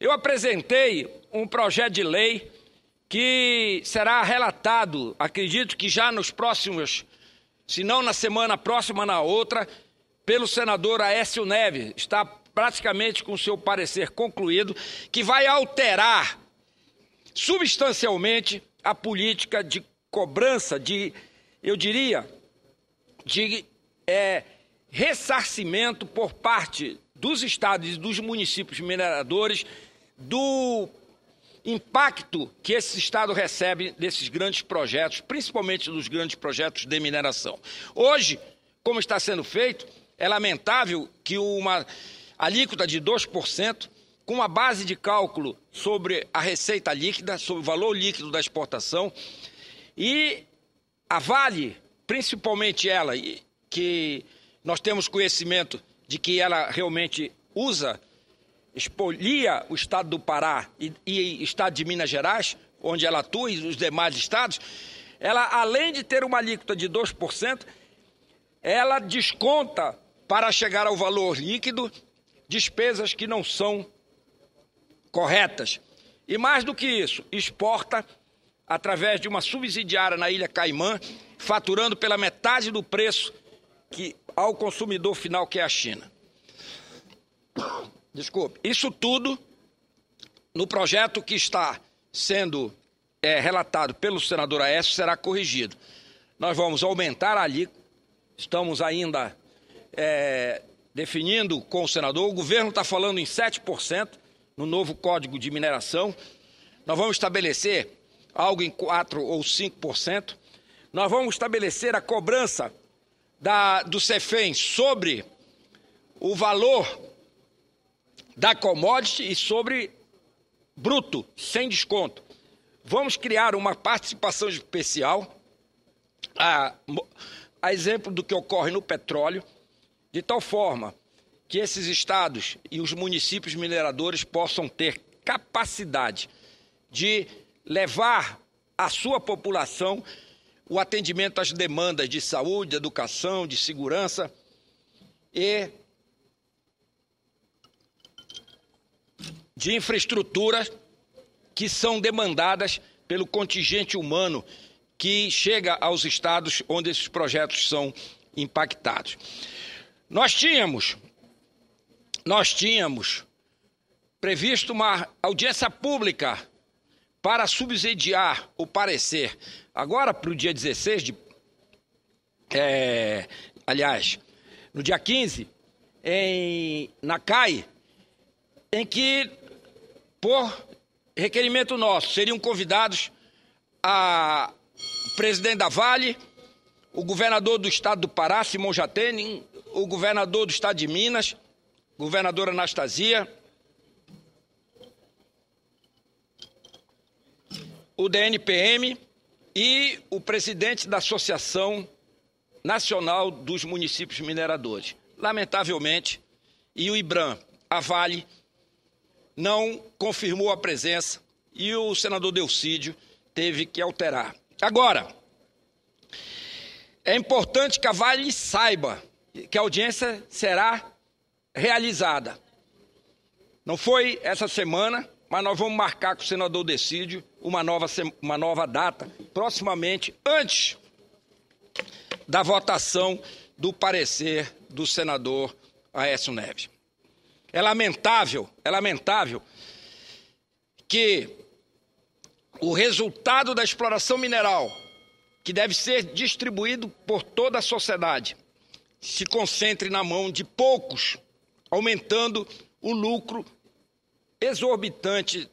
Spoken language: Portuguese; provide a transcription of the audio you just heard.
Eu apresentei um projeto de lei que será relatado, acredito que já nos próximos, se não na semana próxima, na outra, pelo senador Aécio Neves. Está praticamente com seu parecer concluído, que vai alterar substancialmente a política de cobrança, de, eu diria, de é, ressarcimento por parte dos estados e dos municípios mineradores do impacto que esse estado recebe desses grandes projetos, principalmente dos grandes projetos de mineração. Hoje, como está sendo feito, é lamentável que uma alíquota de 2% com uma base de cálculo sobre a receita líquida, sobre o valor líquido da exportação. E a Vale, principalmente ela, que nós temos conhecimento de que ela realmente usa, expolia o estado do Pará e, o estado de Minas Gerais, onde ela atua e os demais estados, ela além de ter uma alíquota de 2%, ela desconta para chegar ao valor líquido despesas que não são corretas. E mais do que isso, exporta através de uma subsidiária na Ilha Caimã, faturando pela metade do preço que ao consumidor final que é a China. Desculpe. Isso tudo no projeto que está sendo é, relatado pelo senador Aécio será corrigido. Nós vamos aumentar ali. estamos ainda é, definindo com o senador, o governo está falando em 7% no novo Código de Mineração. Nós vamos estabelecer algo em 4 ou 5%. Nós vamos estabelecer a cobrança da, do CEFEM sobre o valor da commodity e sobre bruto, sem desconto. Vamos criar uma participação especial, a, a exemplo do que ocorre no petróleo, de tal forma que esses estados e os municípios mineradores possam ter capacidade de levar a sua população o atendimento às demandas de saúde, de educação, de segurança e de infraestrutura que são demandadas pelo contingente humano que chega aos estados onde esses projetos são impactados. Nós tínhamos nós tínhamos previsto uma audiência pública para subsidiar o parecer. Agora, para o dia 16 de. É, aliás, no dia 15, em, na CAI, em que, por requerimento nosso, seriam convidados a presidente da Vale, o governador do estado do Pará, Simão Jatene, o governador do estado de Minas, governadora Anastasia, o DNPM e o presidente da Associação Nacional dos Municípios Mineradores. Lamentavelmente, e o IBRAM, a Vale, não confirmou a presença e o senador Delcídio teve que alterar. Agora, é importante que a Vale saiba que a audiência será realizada. Não foi essa semana, mas nós vamos marcar com o senador Decídio uma nova, uma nova data, proximamente, antes da votação do parecer do senador Aécio Neves. É lamentável, é lamentável que o resultado da exploração mineral, que deve ser distribuído por toda a sociedade, se concentre na mão de poucos, aumentando o lucro exorbitante